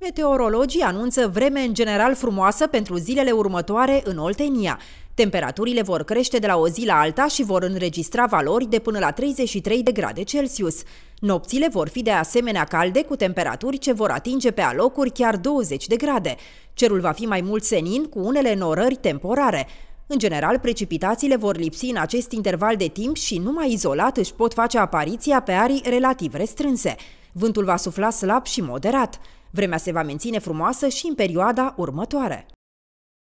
Meteorologii anunță vreme în general frumoasă pentru zilele următoare în Oltenia. Temperaturile vor crește de la o zi la alta și vor înregistra valori de până la 33 de grade Celsius. Nopțile vor fi de asemenea calde, cu temperaturi ce vor atinge pe alocuri chiar 20 de grade. Cerul va fi mai mult senin, cu unele norări temporare. În general, precipitațiile vor lipsi în acest interval de timp și numai izolat își pot face apariția pe arii relativ restrânse. Vântul va sufla slab și moderat. Vremea se va menține frumoasă și în perioada următoare.